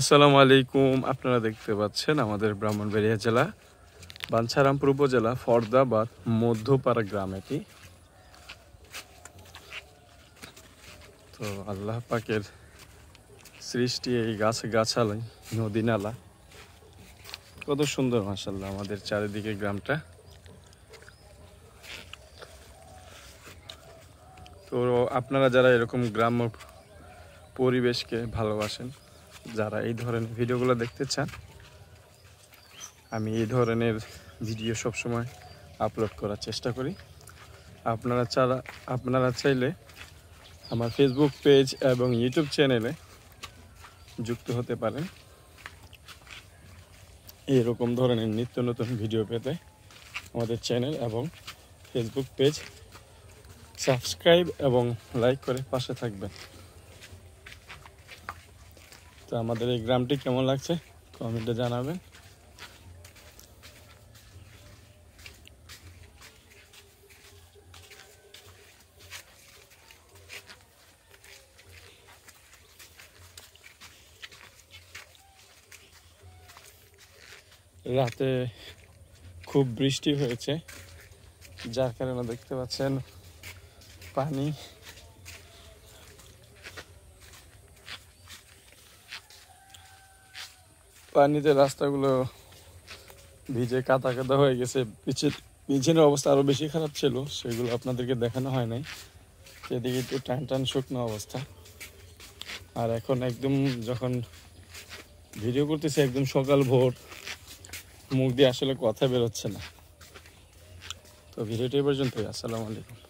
আসসালামু আলাইকুম আপনারা দেখতে পাচ্ছেন আমাদের ব্রাহ্মণবাড়িয়া জেলা বাঞ্ছারামপুর উপজেলা ফর্দাবাদ মধ্যপাড়া গ্রাম এটি তো আল্লাহ পাকের সৃষ্টি এই গাছ গাছালাই নদী নালা কত সুন্দর মাসাল্লাহ আমাদের চারিদিকে গ্রামটা তো আপনারা যারা এরকম গ্রাম্য পরিবেশকে ভালোবাসেন যারা এই ধরনের ভিডিওগুলো দেখতে চান আমি এই ধরনের ভিডিও সবসময় আপলোড করার চেষ্টা করি আপনারা চারা আপনারা চাইলে আমার ফেসবুক পেজ এবং ইউটিউব চ্যানেলে যুক্ত হতে পারেন এরকম ধরনের নিত্য নতুন ভিডিও পেতে আমাদের চ্যানেল এবং ফেসবুক পেজ সাবস্ক্রাইব এবং লাইক করে পাশে থাকবেন তো আমাদের এই গ্রামটি কেমন লাগছে কমেন্টে জানাবেন রাতে খুব বৃষ্টি হয়েছে যার কারণে দেখতে পাচ্ছেন পানি পানিতে রাস্তাগুলো ভিজে কাদা কাদা হয়ে গেছে পিছের পিছনের অবস্থা আরও বেশি খারাপ ছিল সেগুলো আপনাদেরকে দেখানো হয় নাই সেদিকে একটু টান টান শুকনো অবস্থা আর এখন একদম যখন ভিডিও করতেছি একদম সকাল ভোর মুখ দিয়ে আসলে কথা বেরোচ্ছে না তো ভিডিওটি পর্যন্তই আসসালামু আলাইকুম